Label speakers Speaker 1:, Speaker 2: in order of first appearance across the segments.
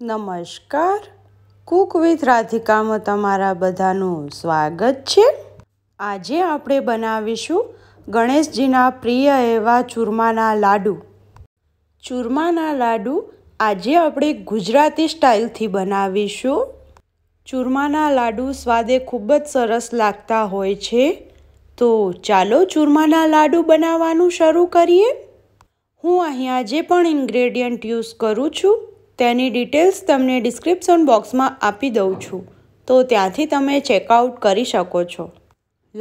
Speaker 1: નમસ્કાર Cook with રાધિકામાં તમારા બધાનું સ્વાગત છે આજે આપણે બનાવીશું ગણેશજીના પ્રિય એવા ચૂરમાના લાડુ ચૂરમાના લાડુ આજે આપણે ગુજરાતી સ્ટાઇલથી બનાવીશું ચૂરમાના લાડુ સ્વાદે ખૂબ જ સરસ લાગતા હોય છે તો ચાલો ચૂરમાના લાડુ બનાવવાનું શરૂ કરીએ હું અહીંયા જે પણ ઇન્ગ્રેડિયન્ટ યુઝ કરું છું તેની ડિટેલ્સ તમને ડિસ્ક્રિપ્શન બોક્સમાં આપી દઉં છું તો ત્યાંથી તમે ચેકઆઉટ કરી શકો છો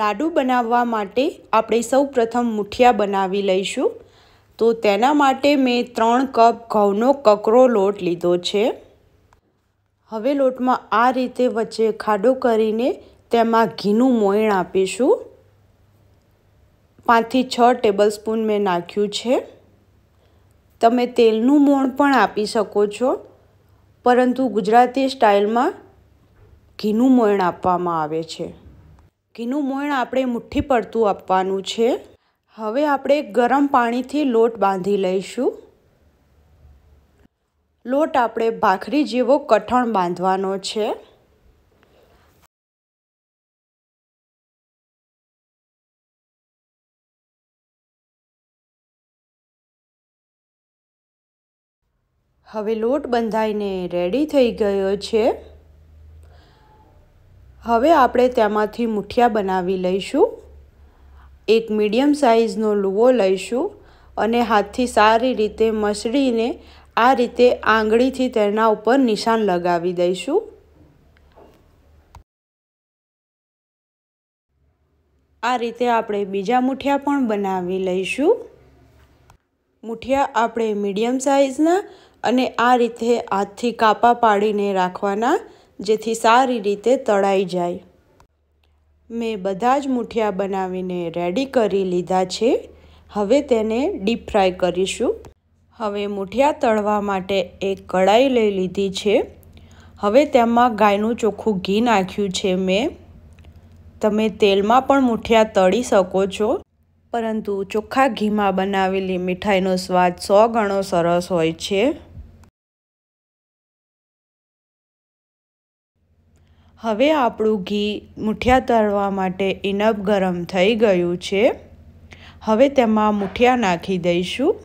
Speaker 1: લાડુ બનાવવા માટે આપણે સૌ પ્રથમ મુઠિયા બનાવી લઈશું તો તેના માટે મેં ત્રણ કપ ઘઉંનો કકરો લોટ લીધો છે હવે લોટમાં આ રીતે વચ્ચે ખાડો કરીને તેમાં ઘીનું મોયણ આપીશું પાંચથી છ ટેબલ સ્પૂન મેં નાખ્યું છે તમે તેલનું મોણ પણ આપી શકો છો પરંતુ ગુજરાતી સ્ટાઇલમાં ઘીનું મોણ આપવામાં આવે છે ઘીનું મોણ આપણે મુઠ્ઠી પડતું આપવાનું છે હવે આપણે ગરમ પાણીથી લોટ બાંધી લઈશું લોટ આપણે ભાખરી જેવો કઠણ બાંધવાનો છે હવે લોટ બંધાઈને રેડી થઈ ગયો છે હવે આપણે તેમાંથી મુઠિયા બનાવી લઈશું એક મીડિયમ સાઇઝનો લૂવો લઈશું અને હાથથી સારી રીતે મસળીને આ રીતે આંગળીથી તેના ઉપર નિશાન લગાવી દઈશું આ રીતે આપણે બીજા મુઠિયા પણ બનાવી લઈશું મુઠિયા આપણે મીડિયમ સાઇઝના અને આ રીતે હાથથી કાપા પાડીને રાખવાના જેથી સારી રીતે તળાઈ જાય મેં બધા જ મૂઠિયા બનાવીને રેડી કરી લીધા છે હવે તેને ડીપ ફ્રાય કરીશું હવે મૂઠિયા તળવા માટે એક કડાઈ લઈ લીધી છે હવે તેમાં ગાયનું ચોખ્ખું ઘી નાખ્યું છે મેં તમે તેલમાં પણ મૂઠિયા તળી શકો છો પરંતુ ચોખ્ખા ઘીમાં બનાવેલી મીઠાઈનો સ્વાદ સો ગણો સરસ હોય છે હવે આપણું ઘી મૂઠિયા તળવા માટે ઇનબ ગરમ થઈ ગયું છે હવે તેમાં મૂઠિયા નાખી દઈશું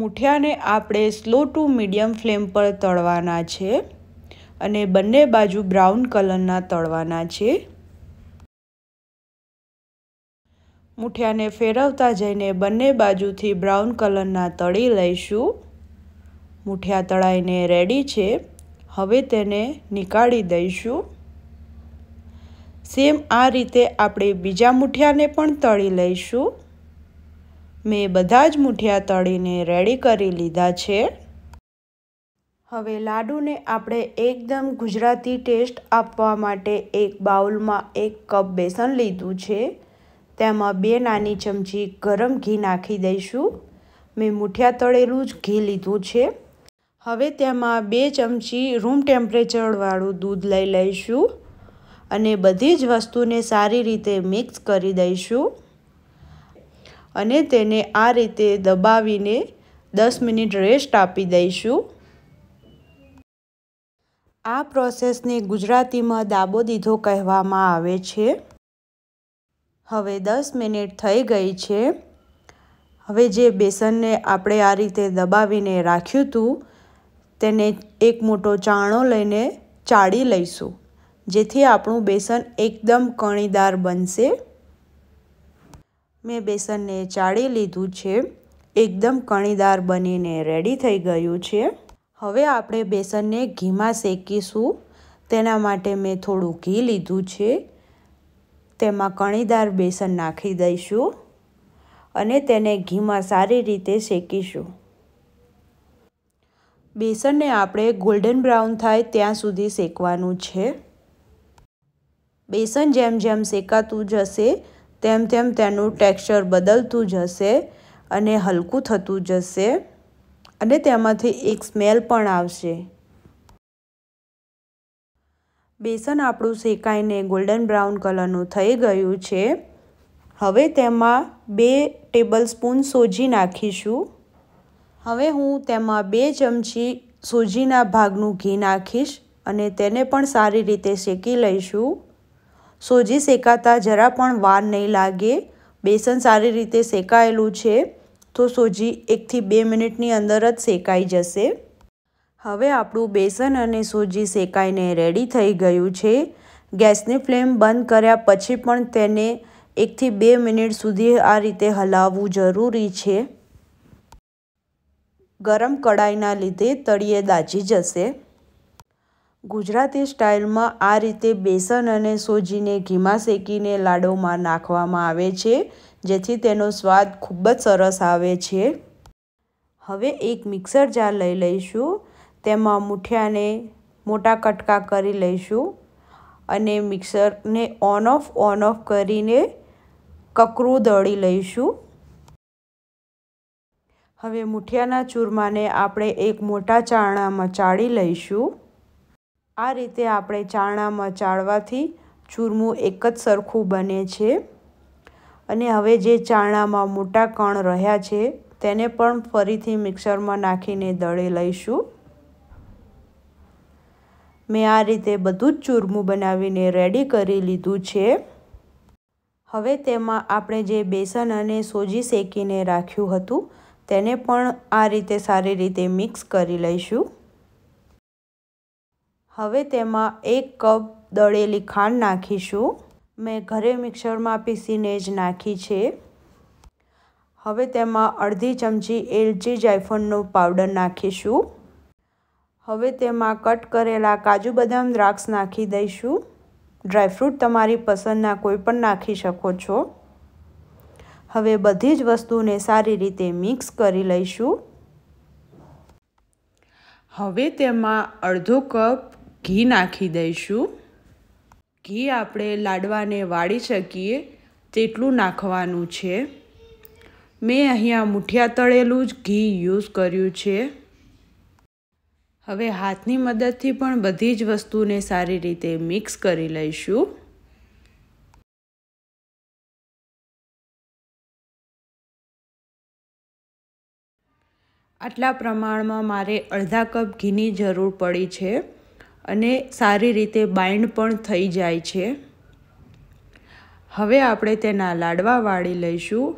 Speaker 1: મૂઠિયાને આપણે સ્લો ટુ મીડિયમ ફ્લેમ પર તળવાના છે અને બંને બાજુ બ્રાઉન કલરના તળવાના છે મૂઠિયાને ફેરવતા જઈને બંને બાજુથી બ્રાઉન કલરના તળી લઈશું મૂઠિયા તળાઈને રેડી છે હવે તેને નીકાળી દઈશું સેમ આ રીતે આપણે બીજા મૂઠિયાને પણ તળી લઈશું મેં બધા જ મૂઠિયા તળીને રેડી કરી લીધા છે હવે લાડુને આપણે એકદમ ગુજરાતી ટેસ્ટ આપવા માટે એક બાઉલમાં એક કપ બેસન લીધું છે તેમાં બે નાની ચમચી ગરમ ઘી નાખી દઈશું મેં મૂઠિયા તળેલું જ ઘી લીધું છે હવે તેમાં બે ચમચી રૂમ ટેમ્પરેચરવાળું દૂધ લઈ લઈશું અને બધી જ વસ્તુને સારી રીતે મિક્સ કરી દઈશું અને તેને આ રીતે દબાવીને દસ મિનિટ રેસ્ટ આપી દઈશું આ પ્રોસેસને ગુજરાતીમાં દાબો દીધો કહેવામાં આવે છે હવે દસ મિનિટ થઈ ગઈ છે હવે જે બેસનને આપણે આ રીતે દબાવીને રાખ્યું હતું તેને એક મોટો ચાણો લઈને ચાળી લઈશું જેથી આપણું બેસન એકદમ કણીદાર બનશે મેં બેસનને ચાળી લીધું છે એકદમ કણીદાર બનીને રેડી થઈ ગયું છે હવે આપણે બેસનને ઘીમાં શેકીશું તેના માટે મેં થોડું ઘી લીધું છે તેમાં કણીદાર બેસન નાખી દઈશું અને તેને ઘીમાં સારી રીતે શેકીશું બેસનને આપણે ગોલ્ડન બ્રાઉન થાય ત્યાં સુધી શેકવાનું છે બેસન જેમ જેમ શેકાતું જશે તેમ તેમ તેનું ટેક્સચર બદલતું જશે અને હલકું થતું જશે અને તેમાંથી એક સ્મેલ પણ આવશે બેસન આપણું શેકાઈને ગોલ્ડન બ્રાઉન કલરનું થઈ ગયું છે હવે તેમાં બે ટેબલ સ્પૂન સોજી નાખીશું હવે હું તેમાં બે ચમચી સૂજીના ભાગનું ઘી નાખીશ અને તેને પણ સારી રીતે શેકી લઈશું સોજી શેકાતા જરા પણ વાર નહીં લાગે બેસન સારી રીતે શેકાયેલું છે તો સોજી એકથી બે મિનિટની અંદર જ શેકાઈ જશે હવે આપણું બેસન અને સૂજી શેકાઈને રેડી થઈ ગયું છે ગેસની ફ્લેમ બંધ કર્યા પછી પણ તેને એકથી બે મિનિટ સુધી આ રીતે હલાવવું જરૂરી છે ગરમ કડાઈના લીધે તળિયે દાજી જશે ગુજરાતી સ્ટાઇલમાં આ રીતે બેસન અને સોજીને ઘીમાં શેકીને લાડોમાં નાખવામાં આવે છે જેથી તેનો સ્વાદ ખૂબ જ સરસ આવે છે હવે એક મિક્સર જાર લઈ લઈશું તેમાં મુઠિયાને મોટા કટકા કરી લઈશું અને મિક્સરને ઓન ઓફ ઓન ઓફ કરીને કકરું દળી લઈશું હવે મૂઠિયાના ચૂરમાને આપણે એક મોટા ચાણામાં ચાળી લઈશું આ રીતે આપણે ચાણામાં ચાળવાથી ચૂરમું એક જ સરખું બને છે અને હવે જે ચાણામાં મોટા કણ રહ્યા છે તેને પણ ફરીથી મિક્સરમાં નાખીને દળી લઈશું મેં આ રીતે બધું જ ચૂરમું બનાવીને રેડી કરી લીધું છે હવે તેમાં આપણે જે બેસન અને સોજી શેકીને રાખ્યું હતું તેને પણ આ રીતે સારી રીતે મિક્સ કરી લઈશું હવે તેમાં એક કપ દળેલી ખાંડ નાખીશું મેં ઘરે મિક્સરમાં પીસીને જ નાખી છે હવે તેમાં અડધી ચમચી એલચી જાયફળનો પાવડર નાખીશું હવે તેમાં કટ કરેલા કાજુ બદામ દ્રાક્ષ નાખી દઈશું ડ્રાયફ્રૂટ તમારી પસંદના કોઈ પણ નાખી શકો છો હવે બધી જ વસ્તુને સારી રીતે મિક્સ કરી લઈશું હવે તેમાં અડધો કપ ઘી નાખી દઈશું ઘી આપણે લાડવાને વાળી શકીએ તેટલું નાખવાનું છે મેં અહીંયા મૂઠિયા તળેલું જ ઘી યુઝ કર્યું છે હવે હાથની મદદથી પણ બધી જ વસ્તુને સારી રીતે મિક્સ કરી લઈશું આટલા પ્રમાણમાં મારે અડધા કપ ઘીની જરૂર પડી છે અને સારી રીતે બાઇન્ડ પણ થઈ જાય છે હવે આપણે તેના લાડવા વાળી લઈશું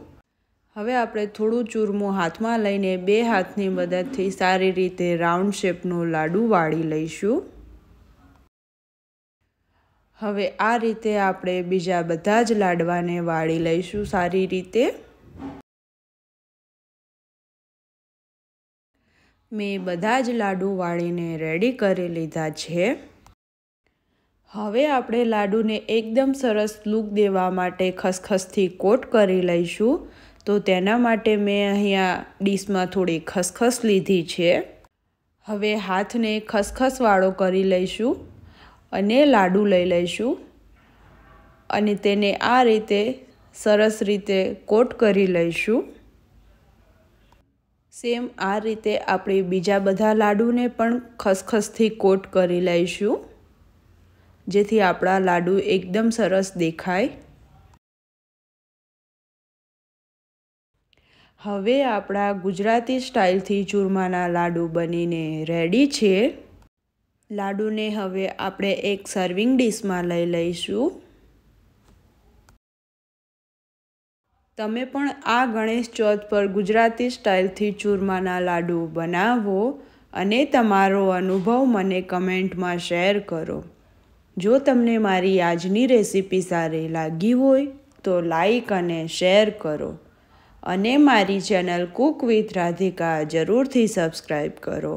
Speaker 1: હવે આપણે થોડું ચૂરમું હાથમાં લઈને બે હાથની મદદથી સારી રીતે રાઉન્ડ શેપનું લાડુ વાળી લઈશું હવે આ રીતે આપણે બીજા બધા જ લાડવાને વાળી લઈશું સારી રીતે મેં બધા જ લાડુ વાળીને રેડી કરી લીધા છે હવે આપણે લાડુને એકદમ સરસ લૂક દેવા માટે ખસખસથી કોટ કરી લઈશું તો તેના માટે મેં અહીંયા ડીશમાં થોડી ખસખસ લીધી છે હવે હાથને ખસખસવાળો કરી લઈશું અને લાડુ લઈ લઈશું અને તેને આ રીતે સરસ રીતે કોટ કરી લઈશું સેમ આ રીતે આપણે બીજા બધા લાડુને પણ ખસખસથી કોટ કરી લઈશું જેથી આપણા લાડુ એકદમ સરસ દેખાય હવે આપણા ગુજરાતી સ્ટાઇલથી ચૂરમાના લાડુ બનીને રેડી છે લાડુને હવે આપણે એક સર્વિંગ ડીશમાં લઈ લઈશું તમે પણ આ ગણેશ ચોથ પર ગુજરાતી સ્ટાઇલથી ચૂરમાના લાડુ બનાવો અને તમારો અનુભવ મને કમેન્ટમાં શેર કરો જો તમને મારી આજની રેસીપી સારી લાગી હોય તો લાઈક અને શેર કરો અને મારી ચેનલ કુક વિથ રાધિકા જરૂરથી સબસ્ક્રાઈબ કરો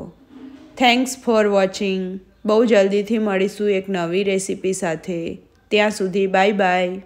Speaker 1: થેન્ક્સ ફોર વોચિંગ બહુ જલ્દીથી મળીશું એક નવી રેસીપી સાથે ત્યાં સુધી બાય બાય